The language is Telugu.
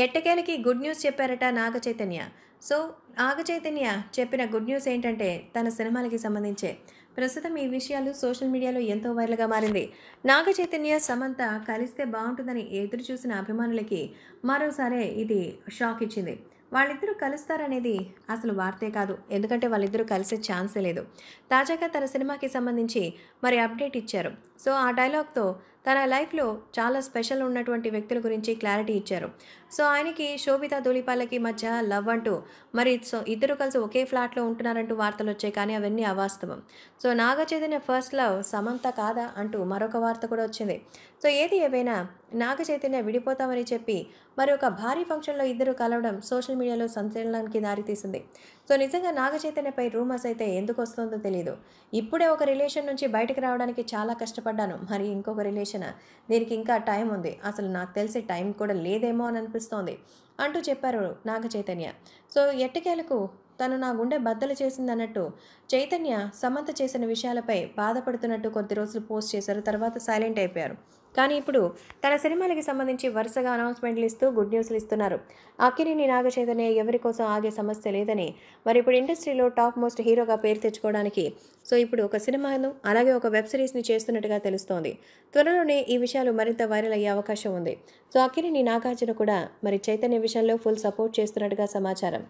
ఎట్టకేలకి గుడ్ న్యూస్ చెప్పారట నాగ చైతన్య సో నాగ చైతన్య చెప్పిన గుడ్ న్యూస్ ఏంటంటే తన సినిమాలకి సంబంధించే ప్రస్తుతం ఈ విషయాలు సోషల్ మీడియాలో ఎంతో వైరల్గా మారింది నాగ చైతన్య సమంత కలిస్తే బాగుంటుందని ఎదురు చూసిన అభిమానులకి మరోసారి ఇది షాక్ ఇచ్చింది వాళ్ళిద్దరూ కలుస్తారనేది అసలు వార్తే కాదు ఎందుకంటే వాళ్ళిద్దరూ కలిసే ఛాన్సే లేదు తాజాగా తన సినిమాకి సంబంధించి మరి అప్డేట్ ఇచ్చారు సో ఆ డైలాగ్తో తన లైఫ్లో చాలా స్పెషల్ ఉన్నటువంటి వ్యక్తుల గురించి క్లారిటీ ఇచ్చారు సో ఆయనకి శోభిత ధూళిపాలకి మధ్య లవ్ అంటూ మరి సో ఇద్దరు కలిసి ఒకే ఫ్లాట్లో ఉంటున్నారంటూ వార్తలు వచ్చాయి కానీ అవన్నీ అవాస్తవం so Naga Chaitanya first love Samantha కాదా అంటూ మరొక వార్త కూడా వచ్చింది సో ఏది ఏవైనా నాగ చైతన్య విడిపోతామని చెప్పి మరి ఒక భారీ ఫంక్షన్లో ఇద్దరు కలవడం సోషల్ మీడియాలో సంచలనానికి దారితీసింది సో నిజంగా నాగ చైతన్యపై రూమర్స్ అయితే ఎందుకు వస్తుందో తెలియదు ఇప్పుడే ఒక రిలేషన్ నుంచి బయటకు రావడానికి చాలా కష్టపడ్డాను మరి ఇంకొక రిలేషన్ దీనికి ఇంకా టైం ఉంది అసలు నాకు తెలిసి టైం కూడా లేదేమో అని అనిపిస్తుంది తెలుస్తోంది అంటూ చెప్పారు నాగ చైతన్య సో ఎట్టకేలకు తను నా గుండె బద్దలు చేసిందన్నట్టు చైతన్య సమంత చేసిన విషయాలపై బాధపడుతున్నట్టు కొద్ది రోజులు పోస్ట్ చేశారు తర్వాత సైలెంట్ అయిపోయారు కానీ ఇప్పుడు తన సినిమాలకి సంబంధించి వరుసగా అనౌన్స్మెంట్లు ఇస్తూ గుడ్ న్యూస్లు ఇస్తున్నారు అకిరిని నాగ చైతన్య ఎవరి కోసం ఆగే సమస్య లేదని మరి ఇప్పుడు ఇండస్ట్రీలో టాప్ మోస్ట్ హీరోగా పేరు తెచ్చుకోవడానికి సో ఇప్పుడు ఒక సినిమాను అలాగే ఒక వెబ్ సిరీస్ని చేస్తున్నట్టుగా తెలుస్తోంది త్వరలోనే ఈ విషయాలు మరింత వైరల్ అయ్యే అవకాశం ఉంది సో అకిరిని నాగార్జున కూడా మరి చైతన్య విషయంలో ఫుల్ సపోర్ట్ చేస్తున్నట్టుగా సమాచారం